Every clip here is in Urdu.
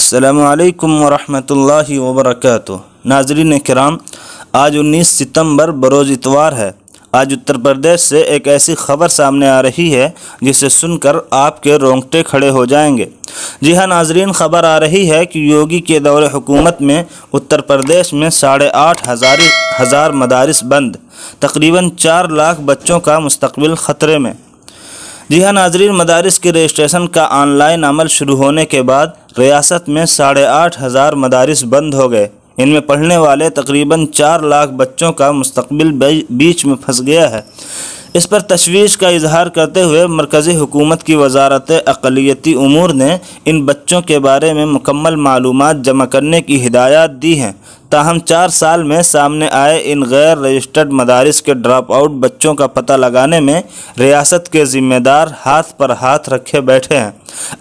السلام علیکم ورحمۃ اللہ وبرکاتہ ناظرین کرام آج انیس ستمبر بروز اتوار ہے آج اتر پردیش سے ایک ایسی خبر سامنے آ رہی ہے جسے سن کر آپ کے رونگٹے کھڑے ہو جائیں گے جی ہاں ناظرین خبر آ رہی ہے کہ یوگی کے دور حکومت میں اتر پردیش میں ساڑھے آٹھ ہزاری ہزار مدارس بند تقریباً چار لاکھ بچوں کا مستقبل خطرے میں جی ہاں ناظرین مدارس کی رجسٹریشن کا آن لائن عمل شروع ہونے کے بعد ریاست میں ساڑھے آٹھ ہزار مدارس بند ہو گئے ان میں پڑھنے والے تقریباً چار لاکھ بچوں کا مستقبل بیچ میں پھنس گیا ہے اس پر تشویش کا اظہار کرتے ہوئے مرکزی حکومت کی وزارت اقلیتی امور نے ان بچوں کے بارے میں مکمل معلومات جمع کرنے کی ہدایات دی ہیں تاہم چار سال میں سامنے آئے ان غیر رجسٹرڈ مدارس کے ڈراپ آؤٹ بچوں کا پتہ لگانے میں ریاست کے ذمہ دار ہاتھ پر ہاتھ رکھے بیٹھے ہیں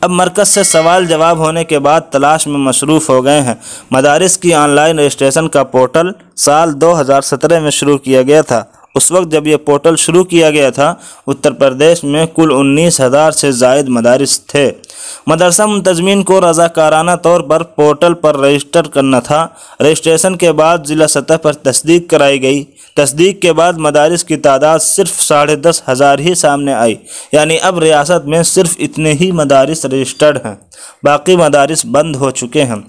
اب مرکز سے سوال جواب ہونے کے بعد تلاش میں مصروف ہو گئے ہیں مدارس کی آن لائن رجسٹریشن کا پورٹل سال دو ہزار سترہ میں شروع کیا گیا تھا اس وقت جب یہ پورٹل شروع کیا گیا تھا اتر پردیش میں کل انیس ہزار سے زائد مدارس تھے مدرسہ منتظمین کو رضاکارانہ طور پر پورٹل پر رجسٹر کرنا تھا رجسٹریشن کے بعد ضلع سطح پر تصدیق کرائی گئی تصدیق کے بعد مدارس کی تعداد صرف ساڑھے دس ہزار ہی سامنے آئی یعنی اب ریاست میں صرف اتنے ہی مدارس رجسٹرڈ ہیں باقی مدارس بند ہو چکے ہیں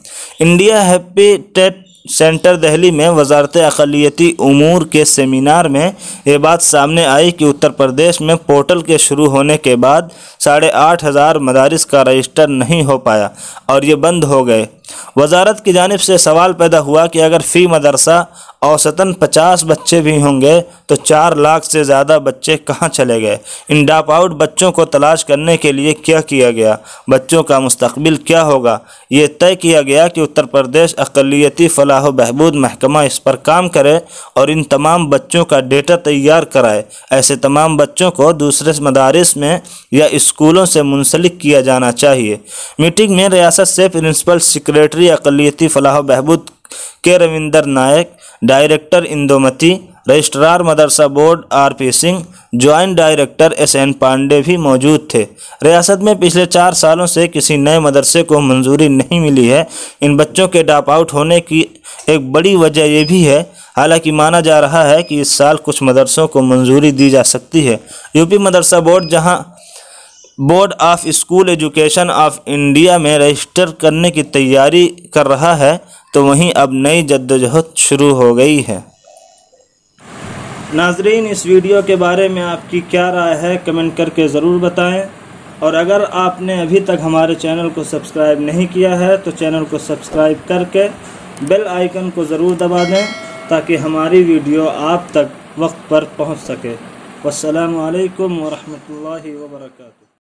India Habitat centre Delhi میں وزارت اقلیتی امور کے سیمینار میں یہ بات سامنے آئی کہ اتر پردیش میں پورٹل کے شروع ہونے کے بعد ساڑھے آٹھ ہزار مدارس کا رجسٹر نہیں ہو پایا اور یہ بند ہو گئے وزارت کی جانب سے سوال پیدا ہوا کہ اگر فی مدرسہ اوسطاً پچاس بچے بھی ہوں گے تو چار لاکھ سے زیادہ بچے کہاں چلے گئے ان ڈاپ آؤٹ بچوں کو تلاش کرنے کے لیے کیا کیا گیا بچوں کا مستقبل کیا ہوگا یہ طے کیا گیا کہ اتر پردیش اقلیتی فلاح و بہبود محکمہ اس پر کام کرے اور ان تمام بچوں کا ڈیٹا تیار کرائے ایسے تمام بچوں کو دوسرے مدارس میں یا اسکولوں سے منسلک کیا جانا چاہیے میٹنگ میں ریاست سے پرنسپل سیکریٹری اقلیتی فلاح و بہبود کے رویندر نائک ڈائریکٹر اندومتی رجسٹرار مدرسہ board R P Singh joint director S N Pandey بھی موجود تھے ریاست میں پچھلے چار سالوں سے کسی نئے مدرسے کو منظوری نہیں ملی ہے ان بچوں کے ڈاپ آؤٹ ہونے کی ایک بڑی وجہ یہ بھی ہے حالانکہ مانا جا رہا ہے کہ اس سال کچھ مدرسوں کو منظوری دی جا سکتی ہے یو پی مدرسہ بورڈ جہاں board of school education of India میں رجسٹر کرنے کی تیاری کر رہا ہے تو وہیں اب نئی جدوجہد شروع ہو گئی ہے ناظرین اس ویڈیو کے بارے میں آپ کی کیا رائے ہے کمنٹ کر کے ضرور بتائیں اور اگر آپ نے ابھی تک ہمارے چینل کو سبسکرائب نہیں کیا ہے تو چینل کو سبسکرائب کر کے بیل آئیکن کو ضرور دبا دیں تاکہ ہماری ویڈیو آپ تک وقت پر پہنچ سکے والسلام علیکم ورحمۃ اللہ وبرکاتہ